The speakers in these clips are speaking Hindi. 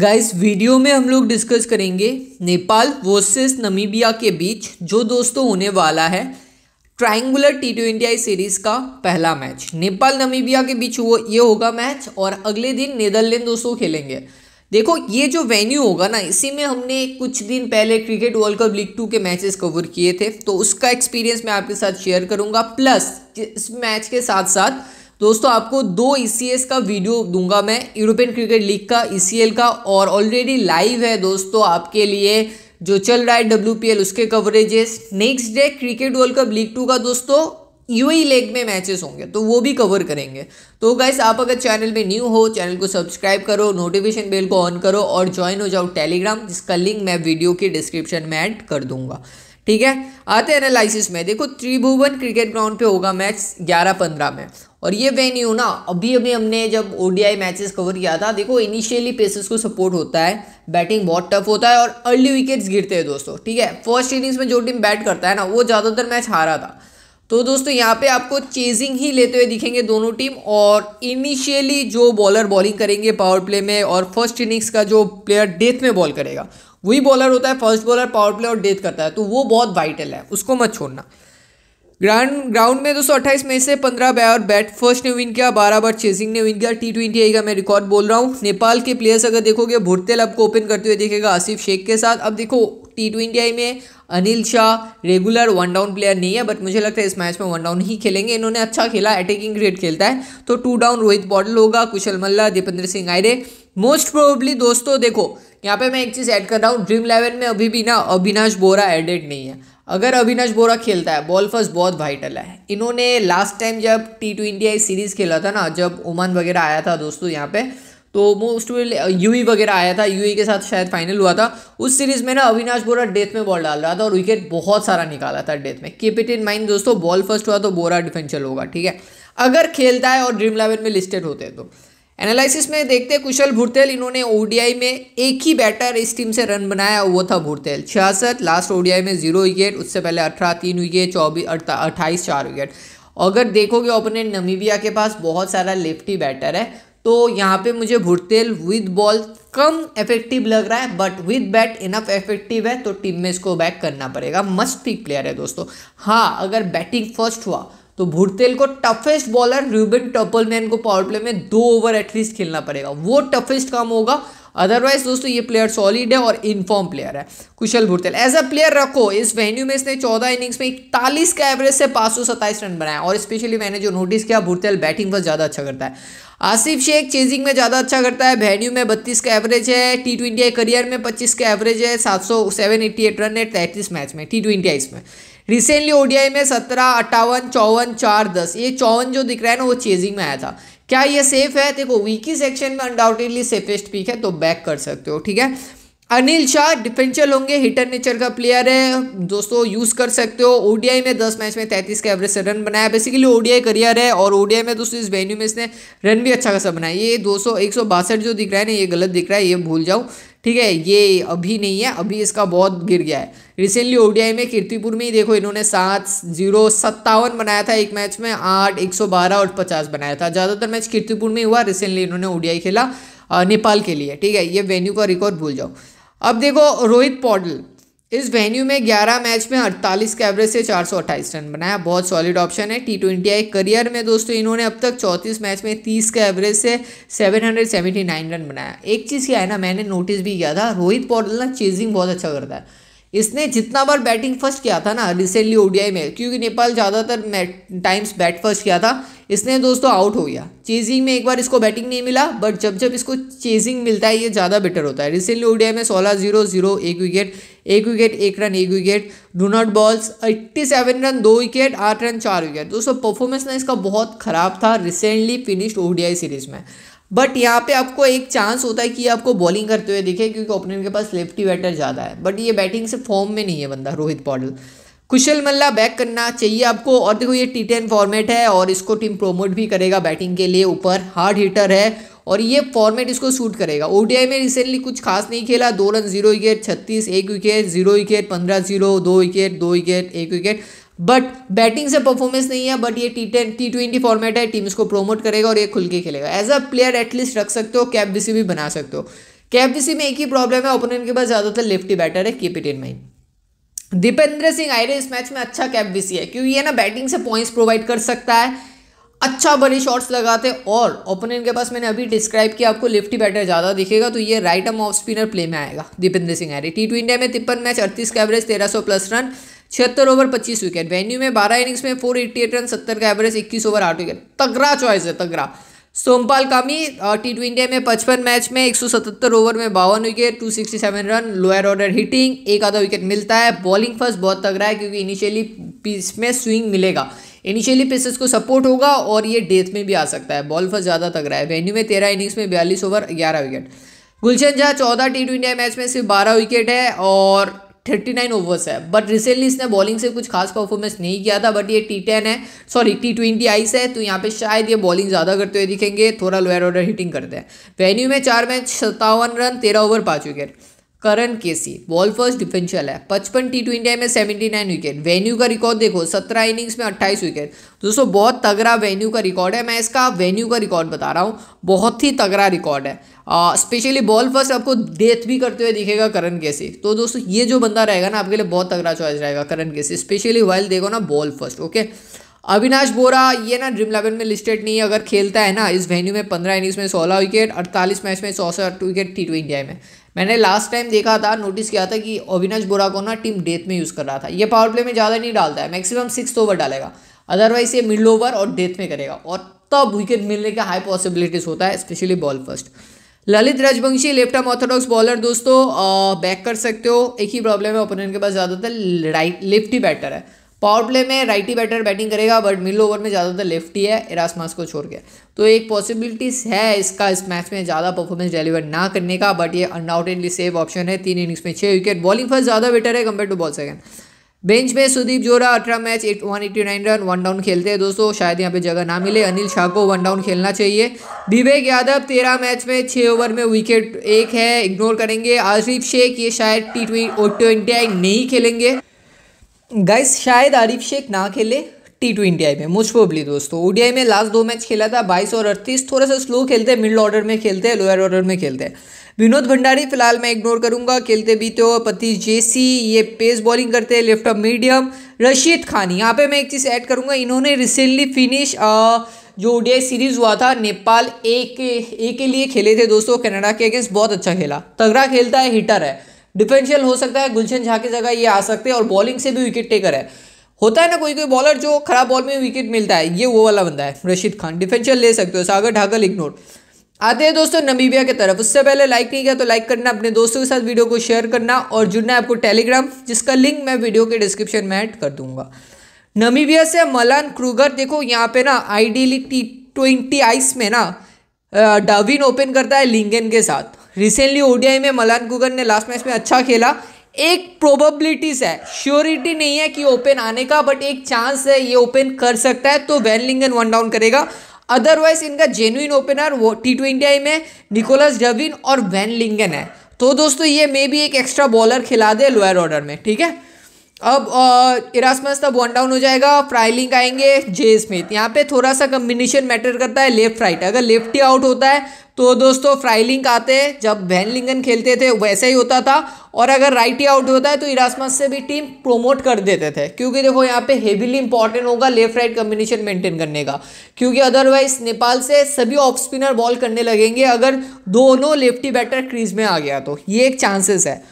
गाइस वीडियो में हम लोग डिस्कस करेंगे नेपाल वर्सेस नमीबिया के बीच जो दोस्तों होने वाला है triangular T twenty I series का पहला मैच नेपाल नमीबिया के बीच वो ये होगा मैच और अगले दिन नीदरलैंड दोस्तों खेलेंगे देखो ये जो वेन्यू होगा ना इसी में हमने कुछ दिन पहले cricket world cup league two के मैचेस कवर किए थे तो उसका एक्सपीरियंस मैं आपके साथ शेयर करूंगा प्लस इस मैच के साथ साथ दोस्तों आपको दो ई e का वीडियो दूंगा मैं यूरोपियन क्रिकेट लीग का ई e का और ऑलरेडी लाइव है दोस्तों आपके लिए जो चल रहा है डब्ल्यू उसके coverages next day cricket world cup league two का दोस्तों यूएई लेग e में मैचेस होंगे तो वो भी कवर करेंगे तो गाइस आप अगर चैनल में न्यू हो चैनल को सब्सक्राइब करो नोटिफिकेशन बेल को ऑन करो और ज्वाइन हो जाओ टेलीग्राम जिसका लिंक मैं वीडियो के डिस्क्रिप्शन में ऐड कर दूंगा ठीक है आते एनालिसिस में देखो त्रिभुवन क्रिकेट ग्राउंड पे होगा मैच ग्यारह पंद्रह में और ये वेन्यू ना अभी अभी हमने जब ओडीआई मैचेस कवर किया था देखो इनिशियली पेसेस को सपोर्ट होता है बैटिंग बहुत टफ होता है और अर्ली विकेट्स गिरते हैं दोस्तों ठीक है फर्स्ट इनिंग्स में जो टीम बैट करता है ना वो ज़्यादातर मैच हारा था तो दोस्तों यहाँ पे आपको चेजिंग ही लेते हुए दिखेंगे दोनों टीम और इनिशियली जो बॉलर बॉलिंग करेंगे पावर प्ले में और फर्स्ट इनिंग्स का जो प्लेयर डेथ में बॉल करेगा वही बॉलर होता है फर्स्ट बॉलर पावर प्ले और डेथ करता है तो वो बहुत वाइटल है उसको मत छोड़ना ग्रांड ग्राउंड में दो सौ अट्ठाईस में से पंद्रह और बैट फर्स्ट ने विन किया बारह बार चेसिंग ने विन किया टी ट्वेंटी आई का मैं रिकॉर्ड बोल रहा हूँ नेपाल के प्लेयर्स अगर देखोगे भुरतेल आपको ओपन करते हुए देखेगा आसिफ शेख के साथ अब देखो टी ट्वेंटी आई में Anil Shah regular one down player नहीं है बट मुझे लगता है इस मैच में वन डाउन ही खेलेंगे इन्होंने अच्छा खेला अटैकिंग रेट खेलता है तो टू डाउन रोहित बॉडल होगा कुशल मल्ला दीपेंद्र सिंह आयरे मोस्ट प्रोबेबली दोस्तों देखो यहाँ पे मैं एक चीज़ ऐड कर रहा हूँ ड्रीम इलेवन में अभी भी ना अविनाश बोरा एडेड नहीं है अगर अविनाश बोरा खेलता है बॉल फर्स्ट बहुत वाइटल है इन्होंने लास्ट टाइम जब टी ट्वेंटी सीरीज़ खेला था ना जब ओमान वगैरह आया था दोस्तों यहाँ पे तो मोस्ट ई uh, e वगैरह आया था यू e के साथ शायद फाइनल हुआ था उस सीरीज़ में ना अविनाश बोरा डेथ में बॉल डाल रहा था और विकेट बहुत सारा निकाला था डेथ में कीप इट इन माइंड दोस्तों बॉल फर्स्ट हुआ तो बोरा डिफेंशियल होगा ठीक है अगर खेलता है और ड्रीम इलेवन में लिस्टेड होते हैं तो एनालिसिस में देखते हैं कुशल भुरतेल इन्होंने ओडीआई में एक ही बैटर इस टीम से रन बनाया वो था भुरतेल छियासठ लास्ट ओडीआई में जीरो विकेट उससे पहले अठारह तीन विकेट चौबीस अट्ठाईस चार विकेट अगर देखोगे ओपोनेंट नमीबिया के पास बहुत सारा लेफ्टी बैटर है तो यहाँ पे मुझे भुरतेल विद बॉल कम इफेक्टिव लग रहा है but with bat enough effective है तो टीम में इसको बैक करना पड़ेगा मस्ट पिक प्लेयर है दोस्तों हाँ अगर बैटिंग फर्स्ट हुआ तो भुरतेल को टफेस्ट बॉलर रूबिन टर्पलमैन को पावर प्ले में दो ओवर एटलीस्ट खेलना पड़ेगा वो टफेस्ट काम होगा अदरवाइज दोस्तों ये प्लेयर सॉलिड है और इनफॉर्म प्लेयर है कुशल भुरतेल एज अ प्लेयर रखो इस वेन्यू में इसने चौदह इनिंग्स में इकतालीस का एवरेज से पांच सौ सत्ताईस रन बनाया और स्पेशली मैंने जो नोटिस किया भुरतेल बैटिंग पर ज़्यादा अच्छा करता है आसिफ शेख चेजिंग में ज़्यादा अच्छा करता है वेन्यू में बत्तीस का एवरेज है टी ट्वेंटी करियर में पच्चीस का एवरेज है सात सौ सेवन एट्टी एट रन है तैंतीस मैच में टी ट्वेंटी इसमें रिसेंटली ओडीआई में सत्रह अट्ठावन चौवन चार दस ये चौवन जो दिख रहा है ना वो चेजिंग में आया था क्या ये सेफ है देखो वीकी सेक्शन में अनडाउटेडली सेफेस्ट पीक है तो बैक कर सकते हो ठीक है अनिल शाह डिफेंशियल होंगे हिटर नेचर का प्लेयर है दोस्तों यूज़ कर सकते हो ओडीआई में 10 मैच में 33 का एवरेज से रन बनाया बेसिकली ओडीआई करियर है और ओडीआई में दोस्तों इस वेन्यू में इसने रन भी अच्छा खासा बनाया ये दो सौ जो दिख रहा है ना ये गलत दिख रहा है ये भूल जाऊँ ठीक है ये अभी नहीं है अभी इसका बहुत गिर गया है रिसेंटली ओडीआई में कीर्तिपुर में ही देखो इन्होंने सात जीरो सत्तावन बनाया था एक मैच में आठ एक सौ बारह और पचास बनाया था ज़्यादातर मैच कीर्तिपुर में हुआ रिसेंटली इन्होंने ओडीआई खेला नेपाल के लिए ठीक है ये वेन्यू का रिकॉर्ड भूल जाओ अब देखो रोहित पॉडल इस वेन्यू में 11 मैच में 48 के एवरेज से चार रन बनाया बहुत सॉलिड ऑप्शन है टी ट्वेंटी आई करियर में दोस्तों इन्होंने अब तक 34 मैच में 30 के एवरेज से 779 रन बनाया एक चीज़ क्या है ना मैंने नोटिस भी किया था रोहित पौडल ना चेजिंग बहुत अच्छा करता है इसने जितना बार बैटिंग फर्स्ट किया था ना रिसेंटली ओडीआई में क्योंकि नेपाल ज़्यादातर टाइम्स बैट फर्स्ट किया था इसने दोस्तों आउट हो गया चेजिंग में एक बार इसको बैटिंग नहीं मिला बट जब जब इसको चेजिंग मिलता है ये ज़्यादा बेटर होता है रिसेंटली ओडीआई में सोलह जीरो जीरो एक विकेट एक विकेट एक रन एक wicket do not balls eighty seven run दो विकेट आठ रन चार विकेट दोस्तों परफॉर्मेंस ना इसका बहुत ख़राब था रिसेंटली फिनिश्ड ओडीआई सीरीज में बट यहाँ पे आपको एक चांस होता है कि आपको बॉलिंग करते हुए दिखे क्योंकि ओपनर के पास लेफ्टी बैटर ज़्यादा है बट ये बैटिंग से फॉर्म में नहीं है बंदा रोहित पॉडल कुशल मल्ला बैक करना चाहिए आपको और देखो ये टी टेन फॉर्मेट है और इसको टीम प्रोमोट भी करेगा बैटिंग के लिए ऊपर हार्ड हीटर है और ये फॉर्मेट इसको सूट करेगा ओडीआई में रिसेंटली कुछ खास नहीं खेला दो रन जीरो विकेट छत्तीस एक विकेट जीरो विकेट पंद्रह जीरो दो विकेट दो विकेट एक विकेट बट बैटिंग से परफॉर्मेंस नहीं है बट ये T ten T twenty format है टीम इसको प्रमोट करेगा और ये खुल के खेलेगा एज अ प्लेयर एटलीस्ट रख सकते हो कैप बीसी भी बना सकते हो कैप बीसी में एक ही प्रॉब्लम है ओपोनेंट के पास ज़्यादातर लेफ्टी बैटर है keep it in mind Dipendra Singh Airee इस मैच में अच्छा कैप बीसी है क्योंकि ये ना बैटिंग से पॉइंट्स प्रोवाइड कर सकता है अच्छा बड़ी शॉट्स लगाते और ओपोनेंट के पास मैंने अभी डिस्क्राइब किया आपको लेफ्टी बैटर ज़्यादा दिखेगा तो ये right arm off spinner play में आएगा दीपेंद्र सिंह हैरी टी ट्वेंटी में तिप्पन मैच अड़तीस का एवरेज तेरह सौ प्लस रन छिहत्तर ओवर पच्चीस विकेट वेन्यू में बारह इनिंग्स में फोर एट्टी एट रन सत्तर का एवरेज इक्कीस ओवर आठ विकेट तगड़ा चॉइस है तगड़ा सोमपाल कामी टी ट्वेंटी में पचपन मैच में एक सौ सतहत्तर ओवर में बावन wicket two sixty seven run lower order hitting एक आधा विकेट मिलता है बॉलिंग फर्स्ट बहुत तगड़ा है क्योंकि इनिशियली पीस में स्विंग मिलेगा इनिशियली पेसेस को सपोर्ट होगा और ये डेथ में भी आ सकता है बॉल फर्स्ट ज़्यादा तगड़ा है वेन्यू में तेरह इनिंग्स में बयालीस ओवर ग्यारह विकेट गुलशन झा चौदह टी ट्वेंटी मैच में सिर्फ बारह विकेट है और थर्टी नाइन ओवर्स है बट रिसेंटली इसने बॉलिंग से कुछ खास परफॉर्मेंस नहीं किया था बट ये टी टेन है सॉरी टी ट्वेंटी आइस है तो यहाँ पे शायद ये बॉलिंग ज़्यादा करते हुए दिखेंगे थोड़ा लोअर ऑर्डर हिटिंग करते हैं वेन्यू में चार मैच सत्तावन रन तेरह ओवर पाँच wicket Karan KC ball first differential है पचपन टी ट्वेंटी में सेवेंटी नाइन विकेट वेन्यू का रिकॉर्ड देखो सत्रह इनिंग्स में अट्ठाईस विकेट दोस्तों बहुत तगड़ा वेन्यू का रिकॉर्ड है मैं इसका वेन्यू का रिकॉर्ड बता रहा हूँ बहुत ही तगड़ा रिकॉर्ड है स्पेशली बॉल फर्स्ट आपको डेथ भी करते हुए दिखेगा करण केसी तो दोस्तों ये जो बंदा रहेगा ना आपके लिए बहुत तगड़ा चॉइस रहेगा करण केसी स्पेशली वाइल देखो ना ball first okay Avinash Bohara ये ना ड्रीम इलेवन में लिस्टेड नहीं है अगर खेलता है ना इस वेन्यू में पंद्रह इनिंग्स में सोलह विकेट अड़तालीस मैच में चौसठ विकेट टी ट्वेंटी में मैंने लास्ट टाइम देखा था नोटिस किया था कि अविनाश बोरा को ना टीम डेथ में यूज़ कर रहा था ये पावर प्ले में ज़्यादा नहीं डालता है मैक्सिमम सिक्स ओवर डालेगा अदरवाइज ये मिडल ओवर और डेथ में करेगा और तब विकेट मिलने का हाई पॉसिबिलिटीज़ होता है specially ball first Lalit Rajbanshi left arm orthodox bowler दोस्तों बैक कर सकते हो एक ही प्रॉब्लम है ओपोनेंट के पास ज़्यादातर राइट लेफ्ट ही बैटर है पावर प्ले में राइटी बैटर बैटिंग करेगा बट मिल ओवर में ज़्यादातर लेफ्टी तो है इरासमास को छोड़ के तो एक पॉसिबिलिटीज़ है इसका इस मैच में ज़्यादा परफॉर्मेंस डिलीवर ना करने का बट ये अनडाउटेडली सेफ ऑप्शन है तीन इनिंग्स में छः विकेट बॉलिंग फर्स्ट ज़्यादा बेटर है compare to ball second bench में सुदीप जोरा अठारह match at one eighty nine run one down खेलते हैं दोस्तों शायद यहाँ पे जगह ना मिले अनिल शाह को वन डाउन खेलना चाहिए विवेक यादव तेरह मैच में छः ओवर में विकेट एक है इग्नोर करेंगे आसिफ शेख ये शायद टी ट्वेंटी नहीं खेलेंगे गाइस शायद आरिफ शेख ना खेले टी ट्वेंटी आई में मोस्ट प्रोबली दोस्तों ओडीआई में लास्ट दो मैच खेला था बाईस और अड़तीस थोड़ा सा स्लो खेलते हैं मिडिल ऑर्डर में खेलते हैं लोअर ऑर्डर में खेलते हैं विनोद भंडारी फिलहाल मैं इग्नोर करूंगा खेलते बीते हो पति जेसी ये पेस बॉलिंग करते हैं left off medium Rashid Khan यहाँ पे मैं एक चीज़ ऐड करूंगा इन्होंने रिसेंटली फिनिश जो ओडीआई सीरीज़ हुआ था नेपाल ए के ए के लिए खेले थे दोस्तों कनाडा के अगेंस्ट बहुत अच्छा खेला तगड़ा खेलता है हिटर है डिफेंशियल हो सकता है गुलशन झा की जगह ये आ सकते हैं और बॉलिंग से भी विकेट टेकर है होता है ना कोई कोई बॉलर जो खराब बॉल में विकेट मिलता है ये वो वाला बंदा है रशीद खान डिफेंशियल ले सकते हो सागर ढाकल इग्नोर आते हैं दोस्तों नमीबिया की तरफ उससे पहले लाइक नहीं किया तो लाइक करना अपने दोस्तों के साथ वीडियो को शेयर करना और जुड़ना है आपको टेलीग्राम जिसका लिंक मैं वीडियो के डिस्क्रिप्शन में ऐड कर दूंगा नमीबिया से मलान क्रूगर देखो यहाँ पे ना आइडियली टी ट्वेंटी आइस में ना डाविन ओपन करता है लिंगन के साथ रिसेंटली ओडीआई में मलान गुगन ने लास्ट मैच में अच्छा खेला एक प्रोबेबिलिटीज है श्योरिटी नहीं है कि ओपन आने का बट एक चांस है ये ओपन कर सकता है तो वैनलिंगन वन डाउन करेगा अदरवाइज इनका जेन्यून ओपनर वो टी ट्वेंटी में निकोलस डविन और वैनलिंगन लिंगन है तो दोस्तों ये मे भी एक एक्स्ट्रा बॉलर खिला दे लोअर ऑर्डर में ठीक है अब इरासमस तब वन डाउन हो जाएगा फ्राइलिंग आएंगे जे स्मिथ यहाँ पे थोड़ा सा कम्बिनेशन मैटर करता है लेफ्ट राइट अगर लेफ्ट ही आउट होता है तो दोस्तों फ्राइलिंग आते हैं जब वैन लिंगन खेलते थे वैसे ही होता था और अगर राइट ही आउट होता है तो इरासमस से भी टीम प्रोमोट कर देते थे क्योंकि देखो यहाँ पे हेविली इंपॉर्टेंट होगा लेफ्ट राइट कम्बिनेशन मेंटेन करने का क्योंकि अदरवाइज नेपाल से सभी ऑफ स्पिनर बॉल करने लगेंगे अगर दोनों लेफ्टी बैटर क्रीज में आ गया तो ये एक चांसेस है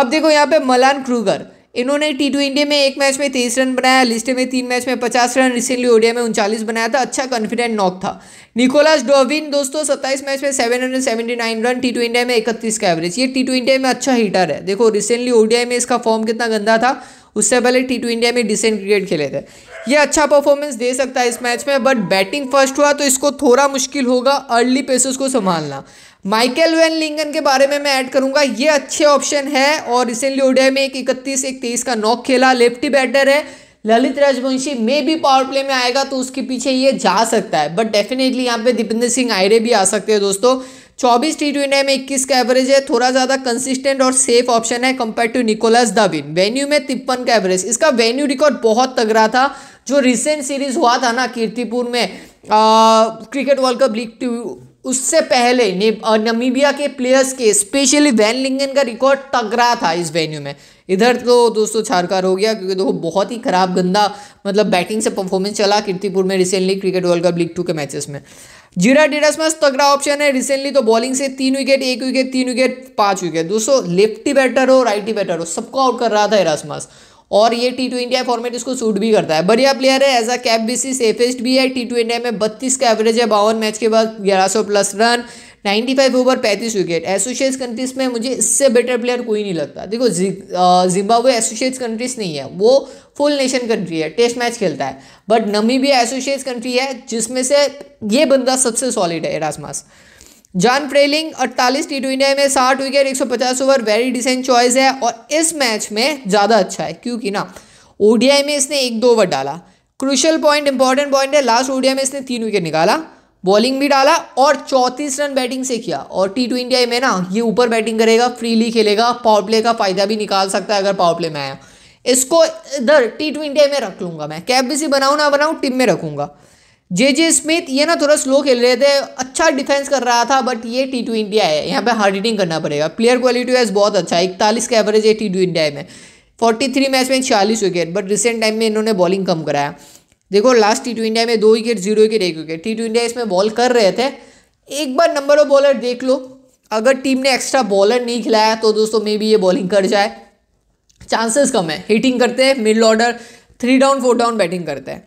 अब देखो यहाँ पे मलान क्रूगर इन्होंने टी इंडिया में एक मैच में तेईस रन बनाया लिस्ट में तीन मैच में पचास रन रिसेंटली ओडिया में उनचालीस बनाया था अच्छा कॉन्फिडेंट नॉक था निकोलास डोविन दोस्तों सत्ताईस मैच में seven hundred seventy nine run T India में इकतीस का एवरेज ये टी इंडिया में अच्छा हीटर है देखो रिसेंटली ओडिया में इसका फॉर्म कितना गंदा था उससे पहले टी इंडिया में डिसेंट क्रिकेट खेले थे ये अच्छा परफॉर्मेंस दे सकता है इस मैच में बट बैटिंग फर्स्ट हुआ तो इसको थोड़ा मुश्किल होगा अर्ली पेसेस को संभालना माइकल वेन लिंगन के बारे में मैं ऐड करूंगा ये अच्छे ऑप्शन है और रिसेंटली ओडिया में एक इकतीस एक तेईस का नॉक खेला लेफ्टी बैटर है ललित राजवंशी मे भी पावर प्ले में आएगा तो उसके पीछे ये जा सकता है बट डेफिनेटली यहाँ पे दीपेंद्र सिंह आयरे भी आ सकते हैं दोस्तों 24 टी ट्वेंटी में 21 का एवरेज है थोड़ा ज़्यादा कंसिस्टेंट और सेफ ऑप्शन है compare to Nicholas Davin venue में तिप्पन का एवरेज इसका वेन्यू रिकॉर्ड बहुत तगड़ा था जो रिसेंट सीरीज हुआ था ना कीर्तिपुर में आ, cricket world cup league two उससे पहले नमीबिया के प्लेयर्स के स्पेशली वैन लिंगन का रिकॉर्ड तगड़ा था इस वेन्यू में इधर तो दोस्तों छारकार हो गया क्योंकि देखो बहुत ही खराब गंदा मतलब बैटिंग से परफॉर्मेंस चला कीर्तिपुर में recently cricket world cup league two के मैचेस में जीरा डिडस में तगड़ा ऑप्शन है रिसेंटली तो बॉलिंग से तीन विकेट एक विकेट तीन विकेट पांच विकेट दोस्तों लेफ्टी बैटर हो राइटी बैटर हो सबको आउट कर रहा था इरासमस और ये टी टू इंडिया फॉर्मेट इसको सूट भी करता है बढ़िया प्लेयर है as a cap BC safest भी है टी टू इंडिया में बत्तीस का एवरेज है बावन मैच के बाद ग्यारह सौ plus run 95 over 35 wicket associates countries में मुझे इससे बेटर प्लेयर कोई नहीं लगता देखो जिम्बाब्वे एसोसिएट्स कंट्रीज नहीं है वो फुल नेशन कंट्री है टेस्ट मैच खेलता है बट नमी भी एसोसिएट्स कंट्री है जिसमें से ये बंदा सबसे सॉलिड है एरासमास जॉन फ्रेलिंग अड़तालीस टी ट्वेंटी में साठ विकेट एक सौ पचास ओवर वेरी डिसेंट चॉइस है और इस मैच में ज़्यादा अच्छा है क्योंकि ना ओडीआई में इसने एक दो ओवर डाला क्रुशल पॉइंट इंपॉर्टेंट पॉइंट है लास्ट ओडीआई में इसने तीन विकेट निकाला बॉलिंग भी डाला और चौंतीस रन बैटिंग से किया और टी ट्वेंटी में ना ये ऊपर बैटिंग करेगा फ्रीली खेलेगा पावर प्ले का फ़ायदा भी निकाल सकता है अगर पावर प्ले में आया इसको इधर टी ट्वेंटी में रख लूंगा मैं कैप भी सी ना बनाऊँ टीम में रखूंगा जे जे स्मिथ ये ना थोड़ा स्लो खेल रहे थे अच्छा डिफेंस कर रहा था बट ये टी ट्वेंटी है यहाँ पे हार्ड हिटिंग करना पड़ेगा प्लेयर क्वालिटी वाइज बहुत अच्छा है इकतालीस का एवरेज है टी ट्वेंटी में फोर्टी थ्री मैच में छियालीस विकेट बट रिसेंट टाइम में इन्होंने बॉलिंग कम कराया देखो लास्ट टी इंडिया में दो विकेट जीरो विकेट एक विकेट टी इंडिया इसमें बॉल कर रहे थे एक बार नंबर ऑफ बॉलर देख लो अगर टीम ने एक्स्ट्रा बॉलर नहीं खिलाया तो दोस्तों मे बी ये बॉलिंग कर जाए चांसेस कम है हिटिंग करते हैं middle order three down four down batting करते हैं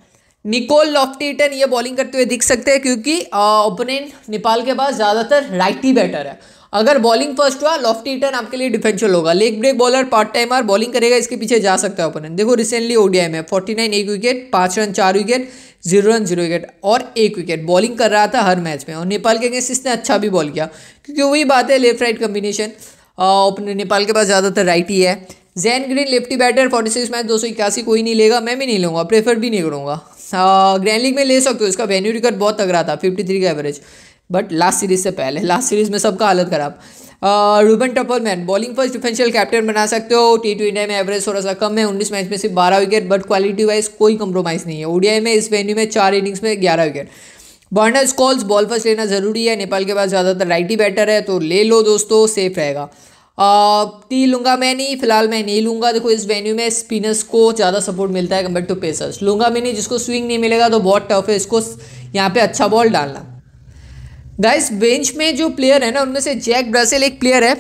निकोल लॉफ्टीटन ये बॉलिंग करते हुए दिख सकते हैं क्योंकि ओपोनेंट नेपाल के पास ज़्यादातर राइटी बैटर है अगर बॉलिंग फर्स्ट हुआ लॉफ्टी टर्न आपके लिए डिफेंशियल होगा leg break bowler part timer bowling करेगा इसके पीछे जा सकता है ओपोनेंट देखो रिसेंटली ओडीआई में फोर्टी नाइन एक विकेट पाँच रन चार wicket zero run zero wicket और एक विकेट बॉलिंग कर रहा था हर मैच में और नेपाल के अगेंस्ट इसने अच्छा भी बॉल किया क्योंकि वही बात है लेफ्ट राइट कम्बिनेशन नेपाल के पास ज़्यादातर राइट ही है Zane Green lefty batter forty six match दो सौ इक्यासी कोई नहीं लेगा मैं भी नहीं लूँगा प्रेफर भी नहीं करूँगा ग्रैंड लीग में ले सकते हो इसका वेन्यू रिकॉर्ड बहुत तगड़ा था फिफ्टी थ्री का एवरेज बट लास्ट सीरीज से पहले लास्ट सीरीज में सबका हालत ख़राब Ruben Trumpelmann bowling first differential captain बना सकते हो टी ट्वेंटी में एवरेज थोड़ा सा कम है उन्नीस मैच में सिर्फ बारह विकेट बट क्वालिटी वाइज कोई कंप्रोमाइज़ नहीं है ओडीआई में इस वेन्यू में चार इनिंग्स में ग्यारह विकेट बर्नर स्कॉल्स बॉल फर्स्ट लेना ज़रूरी है नेपाल के पास ज़्यादातर राइटी बैटर है तो ले लो दोस्तों सेफ रहेगा टी लूँगा मैं नहीं फिलहाल मैं नहीं लूँगा देखो इस वेन्यू में स्पिनर्स को ज़्यादा सपोर्ट मिलता है कंपेयर टू पेसर्स लूँगा मैं नहीं जिसको स्विंग नहीं मिलेगा तो बहुत टफ है इसको यहाँ पे अच्छा बॉल डालना गाइस बेंच में जो प्लेयर है ना उनमें से जैक ब्रसेल एक प्लेयर है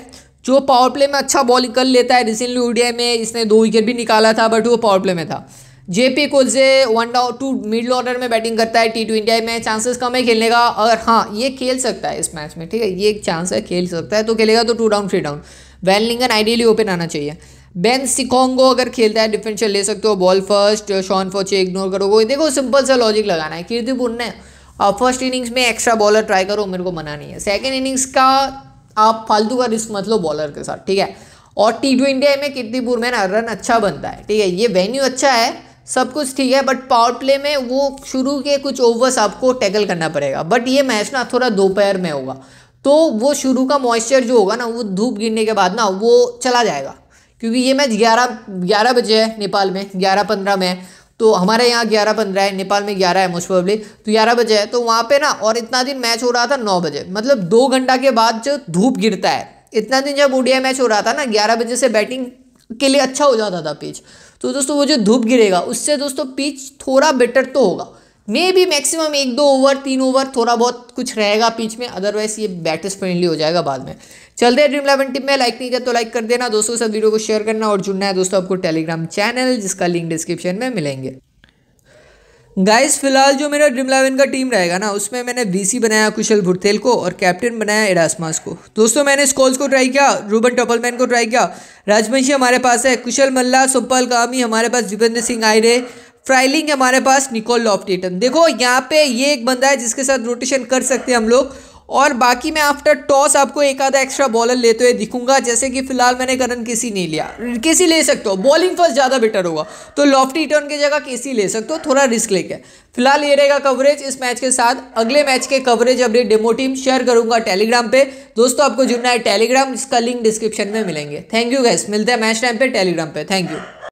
जो पावर प्ले में अच्छा बॉलिंग कर लेता है रिसेंटली ओडीआई में इसने दो विकेट भी निकाला था बट वो पावर प्ले में था जेपी से one down to middle order में बैटिंग करता है टी ट्वेंटी में चांसेस कम है खेलने का और हाँ ये खेल सकता है इस मैच में ठीक है ये एक चांस है खेल सकता है तो खेलेगा तो टू डाउन थ्री डाउन वेलिंगन आइडियली ओपन आना चाहिए बेन सिकोंगो अगर खेलता है डिफेंशियल ले सकते हो बॉल फर्स्ट शॉन फोचे इग्नोर करोगे देखो सिंपल सा लॉजिक लगाना है कीर्ति ने आप फर्स्ट इनिंग्स में एक्स्ट्रा बॉलर ट्राई करो मेरे को मना नहीं है सेकेंड इनिंग्स का आप फालतू का रिस्क मत लो बॉलर के साथ ठीक है और टी ट्वेंटी में किर्तीपुर में ना रन अच्छा बनता है ठीक है ये वेन्यू अच्छा है सब कुछ ठीक है बट पावर प्ले में वो शुरू के कुछ ओवर्स आपको टैकल करना पड़ेगा बट ये मैच ना थोड़ा दोपहर में होगा तो वो शुरू का मॉइस्चर जो होगा ना वो धूप गिरने के बाद ना वो चला जाएगा क्योंकि ये मैच ग्यारह ग्यारह बजे है नेपाल में ग्यारह पंद्रह में तो हमारे यहाँ ग्यारह पंद्रह है नेपाल में ग्यारह है मोस्ट प्रॉब्ली तो ग्यारह बजे है तो वहाँ पे ना और इतना दिन मैच हो रहा था नौ बजे मतलब दो घंटा के बाद जो धूप गिरता है इतना दिन जब ओडीआई मैच हो रहा था ना ग्यारह बजे से बैटिंग के लिए अच्छा हो जाता था पिच तो दोस्तों वो जो धूप गिरेगा उससे दोस्तों पिच थोड़ा बेटर तो होगा मे बी मैक्सिमम एक दो ओवर तीन ओवर थोड़ा बहुत कुछ रहेगा पिच में अदरवाइज ये बैटर्स फ्रेंडली हो जाएगा बाद में चलते हैं ड्रीम इलेवन टीम में लाइक नहीं किया तो लाइक कर देना दोस्तों सब वीडियो को शेयर करना और जुड़ना है दोस्तों आपको टेलीग्राम चैनल जिसका लिंक डिस्क्रिप्शन में मिलेंगे गाइस फिलहाल जो मेरा ड्रीम इलेवन का टीम रहेगा ना उसमें मैंने वीसी बनाया कुशल भुरतेल को और कैप्टन बनाया एडासमास को दोस्तों मैंने स्कॉल्स को ट्राई किया रूबन टोपलमैन को ट्राई किया राजवंशी हमारे पास है कुशल मल्ला सुपल कामी हमारे पास दीपेंद्र सिंह आयरे फ्राइलिंग है हमारे पास निकोल लॉफ्टेटन देखो यहाँ पे ये एक बंदा है जिसके साथ रोटेशन कर सकते हैं हम लोग और बाकी मैं आफ्टर टॉस आपको एक आधा एक्स्ट्रा बॉलर लेते हुए दिखूंगा जैसे कि फिलहाल मैंने करण केसी नहीं लिया केसी ले सकते हो बॉलिंग फर्स्ट ज़्यादा बेटर होगा तो लॉफ्टी टर्न की जगह केसी ले सकते हो थोड़ा रिस्क लेके फिलहाल ये रहेगा कवरेज इस मैच के साथ अगले मैच के coverage update demo team share करूंगा टेलीग्राम पे दोस्तों आपको जुड़ना है टेलीग्राम इसका लिंक डिस्क्रिप्शन में मिलेंगे थैंक यू गैस मिलते हैं मैच टाइम पर टेलीग्राम पे थैंक यू